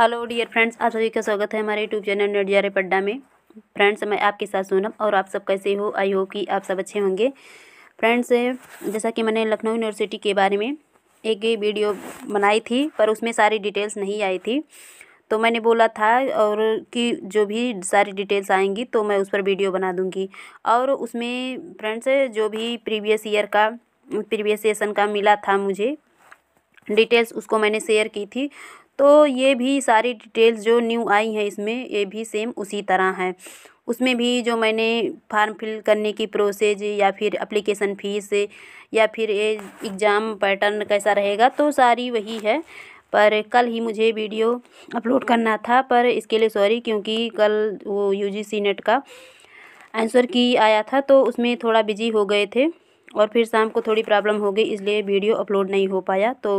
hello dear friends आप सभी का स्वागत है हमारे यूट्यूब चैनल नडियारे पड्डा में फ्रेंड्स मैं आपके साथ सोनम और आप सब कैसे हो आई होप कि आप सब अच्छे होंगे फ्रेंड्स जैसा कि मैंने लखनऊ यूनिवर्सिटी के बारे में एक वीडियो बनाई थी पर उसमें सारी डिटेल्स नहीं आई थी तो मैंने बोला था और कि जो भी सारी डिटेल्स आएंगी तो मैं उस पर वीडियो बना दूँगी और उसमें फ्रेंड्स जो भी प्रीवियस ईयर का प्रीवियस सेसन का मिला था मुझे डिटेल्स उसको मैंने शेयर की थी तो ये भी सारी डिटेल्स जो न्यू आई हैं इसमें ये भी सेम उसी तरह है उसमें भी जो मैंने फार्म फिल करने की प्रोसेज या फिर अप्लीकेशन फ़ीस या फिर ये एग्ज़ाम पैटर्न कैसा रहेगा तो सारी वही है पर कल ही मुझे वीडियो अपलोड करना था पर इसके लिए सॉरी क्योंकि कल वो यूजीसी नेट का आंसर की आया था तो उसमें थोड़ा बिजी हो गए थे और फिर शाम को थोड़ी प्रॉब्लम हो गई इसलिए वीडियो अपलोड नहीं हो पाया तो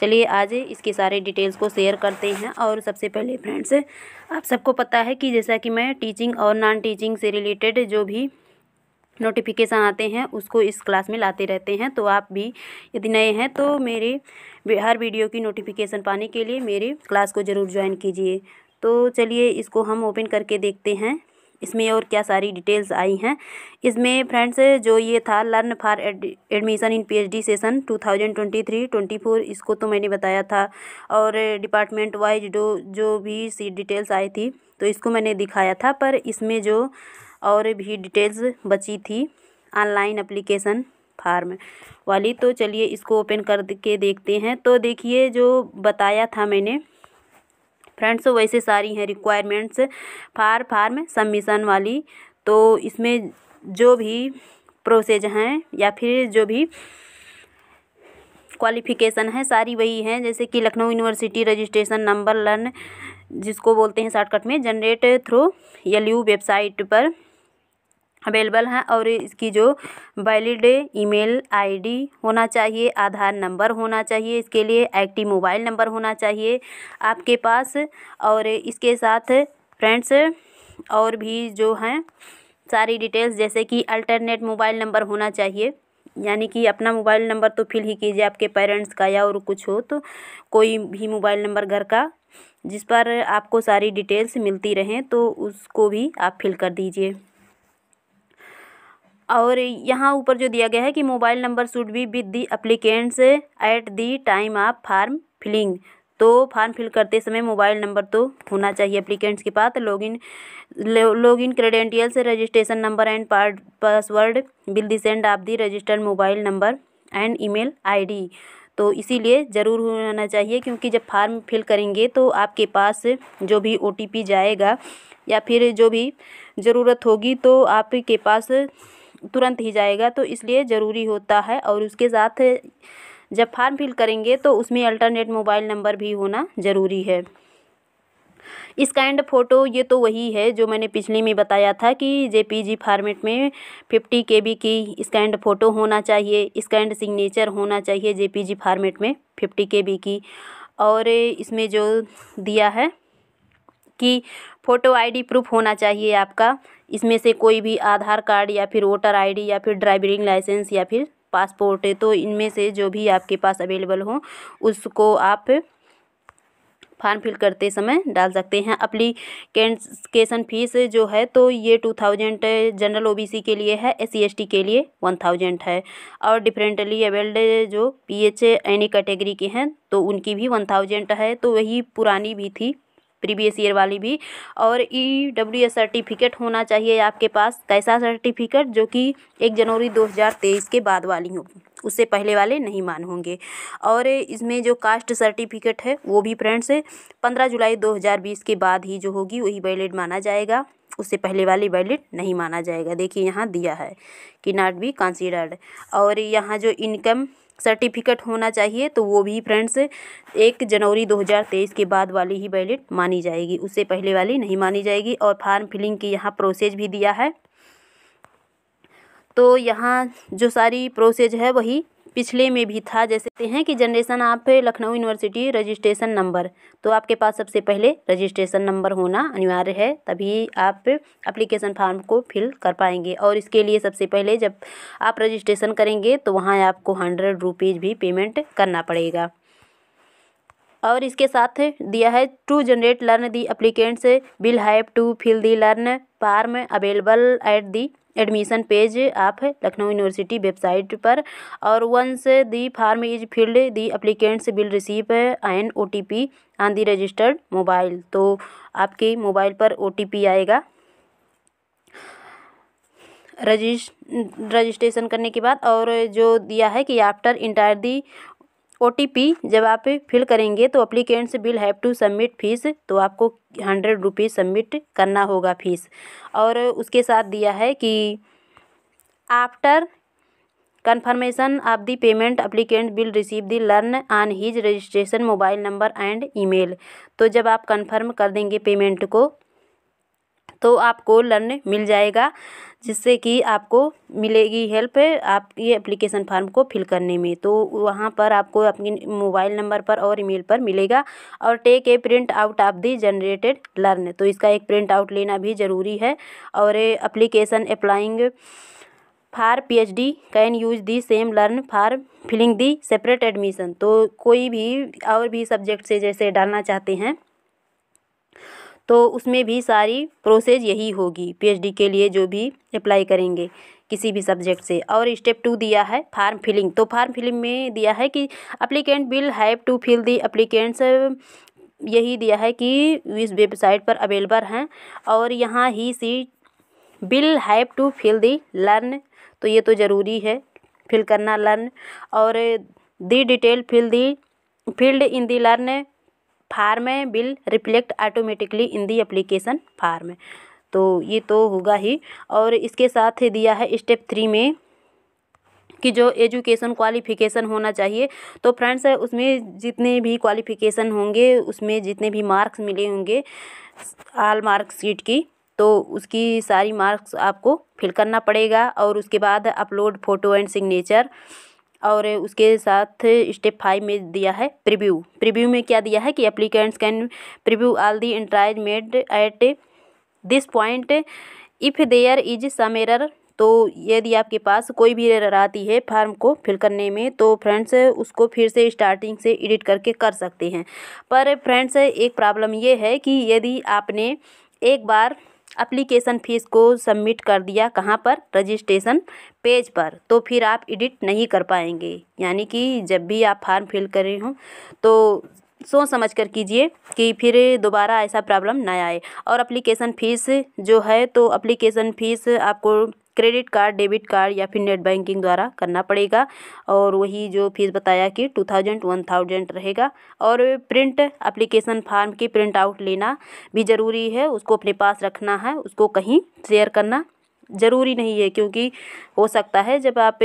चलिए आज इसके सारे डिटेल्स को शेयर करते हैं और सबसे पहले फ्रेंड्स आप सबको पता है कि जैसा कि मैं टीचिंग और नॉन टीचिंग से रिलेटेड जो भी नोटिफिकेशन आते हैं उसको इस क्लास में लाते रहते हैं तो आप भी यदि नए हैं तो मेरे हर वीडियो की नोटिफिकेशन पाने के लिए मेरे क्लास को ज़रूर ज्वाइन कीजिए तो चलिए इसको हम ओपन करके देखते हैं इसमें और क्या सारी डिटेल्स आई हैं इसमें फ्रेंड्स जो ये था learn for admission in PhD session 2023-24 इसको तो मैंने बताया था और डिपार्टमेंट वाइज जो जो भी सी डिटेल्स आई थी तो इसको मैंने दिखाया था पर इसमें जो और भी डिटेल्स बची थी ऑनलाइन अप्लीकेशन फार्म वाली तो चलिए इसको ओपन करके देखते हैं तो देखिए जो बताया था मैंने फ्रेंड्स तो वैसे सारी हैं रिक्वायरमेंट्स फार फार्म सबमिशन वाली तो इसमें जो भी प्रोसेज हैं या फिर जो भी क्वालिफ़िकेशन है सारी वही हैं जैसे कि Lucknow university registration number learn जिसको बोलते हैं शॉर्टकट में जनरेट थ्रू यल वेबसाइट पर अवेलेबल हैं और इसकी जो वैलिड ईमेल आईडी होना चाहिए आधार नंबर होना चाहिए इसके लिए एक्टिव मोबाइल नंबर होना चाहिए आपके पास और इसके साथ फ्रेंड्स और भी जो हैं सारी डिटेल्स जैसे कि अल्टरनेट मोबाइल नंबर होना चाहिए यानी कि अपना मोबाइल नंबर तो फिल ही कीजिए आपके पेरेंट्स का या और कुछ हो तो कोई भी मोबाइल नंबर घर का जिस पर आपको सारी डिटेल्स मिलती रहें तो उसको भी आप फिल कर दीजिए और यहाँ ऊपर जो दिया गया है कि mobile number should be with the applicants at the time of form filling तो फार्म फिल करते समय मोबाइल नंबर तो होना चाहिए अप्लीकेंट्स के पास login login credentials registration number and password will the send of the registered mobile number and email ID तो इसीलिए ज़रूर होना चाहिए क्योंकि जब फार्म फिल करेंगे तो आपके पास जो भी ओ जाएगा या फिर जो भी ज़रूरत होगी तो आपके पास तुरंत ही जाएगा तो इसलिए ज़रूरी होता है और उसके साथ जब फार्म फिल करेंगे तो उसमें अल्टरनेट मोबाइल नंबर भी होना ज़रूरी है स्कैंड फ़ोटो ये तो वही है जो मैंने पिछले में बताया था कि जेपीजी फॉर्मेट में फिफ्टी के बी की स्कैंड फ़ोटो होना चाहिए स्कैंड सिग्नेचर होना चाहिए जेपीजी फॉर्मेट में फिफ्टी के बी की और इसमें जो दिया है कि फ़ोटो आईडी प्रूफ होना चाहिए आपका इसमें से कोई भी आधार कार्ड या फिर वोटर आई डी या फिर ड्राइविंग लाइसेंस या फिर पासपोर्ट तो इनमें से जो भी आपके पास अवेलेबल हो उसको आप फॉर्म फिल करते समय डाल सकते हैं अप्लीकेशन फ़ीस जो है तो ये टू थाउजेंड जनरल ओबीसी के लिए है एस सी के लिए वन थाउजेंड है और डिफरेंटली अवेल्ड जो पी एच एनी कैटेगरी के हैं तो उनकी भी वन थाउजेंड है तो वही पुरानी भी थी प्रीवियस ईयर वाली भी और ई डब्ल्यू एस सर्टिफिकेट होना चाहिए आपके पास कैसा सर्टिफिकेट जो कि एक जनवरी 2023 के बाद वाली होगी उससे पहले वाले नहीं मान होंगे और इसमें जो कास्ट सर्टिफिकेट है वो भी फ्रेंड्स पंद्रह जुलाई 2020 के बाद ही जो होगी वही वैलिड माना जाएगा उससे पहले वाली वैलिड नहीं माना जाएगा देखिए यहाँ दिया है कि नॉट बी कंसिडर्ड और यहाँ जो इनकम सर्टिफिकेट होना चाहिए तो वो भी फ्रेंड्स एक जनवरी 2023 के बाद वाली ही बैलेट मानी जाएगी उससे पहले वाली नहीं मानी जाएगी और फार्म फिलिंग की यहाँ प्रोसेस भी दिया है तो यहाँ जो सारी प्रोसेज है वही पिछले में भी था जैसे हैं कि जनरेशन आप लखनऊ यूनिवर्सिटी रजिस्ट्रेशन नंबर तो आपके पास सबसे पहले रजिस्ट्रेशन नंबर होना अनिवार्य है तभी आप एप्लीकेशन फॉर्म को फिल कर पाएंगे और इसके लिए सबसे पहले जब आप रजिस्ट्रेशन करेंगे तो वहाँ आपको हंड्रेड रुपीज़ भी पेमेंट करना पड़ेगा और इसके साथ दिया है to generate LURN the applicants will have to fill the LURN form available at the admission page of Lucknow university website पर और once the form is filled the applicants will receive an O T P on the registered mobile तो आपके mobile पर O T P आएगा registration करने के बाद और जो दिया है कि आफ्टर इंटायर दी ओटीपी जब आप फिल करेंगे तो applicants will have to submit fees तो आपको हंड्रेड रुपीज़ सबमिट करना होगा फीस और उसके साथ दिया है कि after confirmation of the payment applicant will receive the LURN on his registration mobile number and email तो जब आप कन्फर्म कर देंगे पेमेंट को तो आपको लर्न मिल जाएगा जिससे कि आपको मिलेगी हेल्प आप ये एप्लीकेशन फार्म को फिल करने में तो वहाँ पर आपको अपनी मोबाइल नंबर पर और ईमेल पर मिलेगा और take a print out of the generated LURN तो इसका एक प्रिंट आउट लेना भी ज़रूरी है और application applying for PhD can use the same LURN for filling the separate admission तो कोई भी और भी सब्जेक्ट से जैसे डालना चाहते हैं तो उसमें भी सारी प्रोसेस यही होगी पीएचडी के लिए जो भी अप्लाई करेंगे किसी भी सब्जेक्ट से और स्टेप टू दिया है फार्म फिलिंग तो फार्म फिलिंग में दिया है कि applicant will have to fill the applicants यही दिया है कि इस वेबसाइट पर अवेलेबल हैं और यहाँ ही she will have to fill the LURN तो ये तो ज़रूरी है फिल करना लर्न और the detail fill the field in the LURN form है will reflect automatically in the application form तो ये तो होगा ही और इसके साथ ही दिया है स्टेप थ्री में कि जो एजुकेशन क्वालिफ़िकेशन होना चाहिए तो फ्रेंड्स उसमें जितने भी क्वालिफ़िकेशन होंगे उसमें जितने भी मार्क्स मिले होंगे आल शीट की तो उसकी सारी मार्क्स आपको फिल करना पड़ेगा और उसके बाद अपलोड फ़ोटो एंड सिग्नेचर और उसके साथ स्टेप फाइव में दिया है प्रीव्यू प्रीव्यू में क्या दिया है कि applicants can preview all the entries made at this point if there is some error तो यदि आपके पास कोई भी एरर आती है फार्म को फिल करने में तो फ्रेंड्स उसको फिर से स्टार्टिंग से एडिट करके कर सकते हैं पर फ्रेंड्स एक प्रॉब्लम ये है कि यदि आपने एक बार अप्लीकेशन फ़ीस को सबमिट कर दिया कहाँ पर रजिस्ट्रेशन पेज पर तो फिर आप एडिट नहीं कर पाएंगे यानी कि जब भी आप फार्म फिल कर रहे हों तो सोच समझ कर कीजिए कि फिर दोबारा ऐसा प्रॉब्लम ना आए और अप्लीकेशन फ़ीस जो है तो अप्लीकेसन फ़ीस आपको क्रेडिट कार्ड डेबिट कार्ड या फिर नेट बैंकिंग द्वारा करना पड़ेगा और वही जो फीस बताया कि टू थाउजेंड वन थाउजेंड रहेगा और प्रिंट एप्लीकेशन फार्म की प्रिंट आउट लेना भी ज़रूरी है उसको अपने पास रखना है उसको कहीं शेयर करना ज़रूरी नहीं है क्योंकि हो सकता है जब आप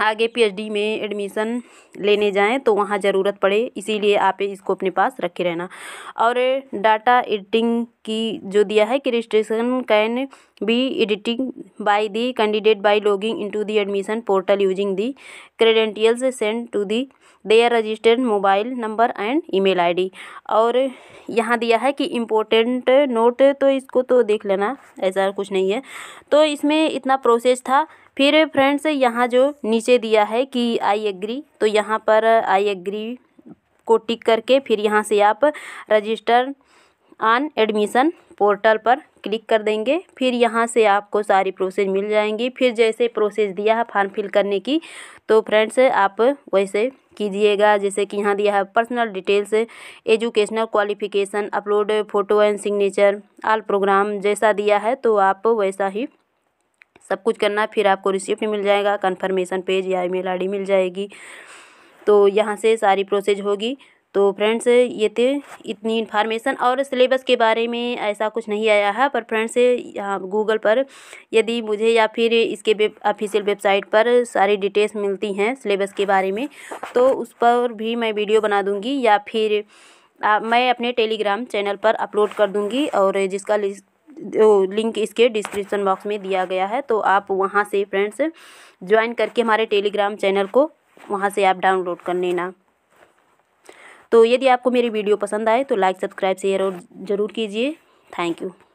आगे पी एच डी में एडमिशन लेने जाएँ तो वहाँ ज़रूरत पड़े इसीलिए आप इसको अपने पास रखे रहना और डाटा एडिटिंग की जो दिया है कि registration can be editing by the candidate by logging into the admission portal using the credentials send to the their registered mobile number and email ID और यहाँ दिया है कि इम्पोर्टेंट नोट तो इसको तो देख लेना ऐसा कुछ नहीं है तो इसमें इतना प्रोसेस था फिर फ्रेंड्स यहाँ जो नीचे दिया है कि आई एग्री तो यहाँ पर आई एग्री को टिक करके फिर यहाँ से आप रजिस्टर ऑन एडमिशन पोर्टल पर क्लिक कर देंगे फिर यहाँ से आपको सारी प्रोसेस मिल जाएंगी फिर जैसे प्रोसेस दिया है फॉर्म फिल करने की तो फ्रेंड्स आप वैसे कीजिएगा जैसे कि यहाँ दिया है personal details educational qualification upload photo and signature all programme जैसा दिया है तो आप वैसा ही सब कुछ करना फिर आपको रिसिप्ट मिल जाएगा कन्फर्मेशन पेज या ई मेल मिल जाएगी तो यहाँ से सारी प्रोसेस होगी तो फ्रेंड्स ये थे इतनी इन्फॉर्मेशन और सिलेबस के बारे में ऐसा कुछ नहीं आया है पर फ्रेंड्स यहाँ गूगल पर यदि मुझे या फिर इसके वेब ऑफिशियल वेबसाइट पर सारी डिटेल्स मिलती हैं सिलेबस के बारे में तो उस पर भी मैं वीडियो बना दूँगी या फिर आ, मैं अपने टेलीग्राम चैनल पर अपलोड कर दूँगी और जिसका लिंक इसके डिस्क्रिप्सन बॉक्स में दिया गया है तो आप वहाँ से फ्रेंड्स ज्वाइन करके हमारे टेलीग्राम चैनल को वहाँ से आप डाउनलोड कर लेना तो यदि आपको मेरी वीडियो पसंद आए तो लाइक सब्सक्राइब शेयर और ज़रूर कीजिए थैंक यू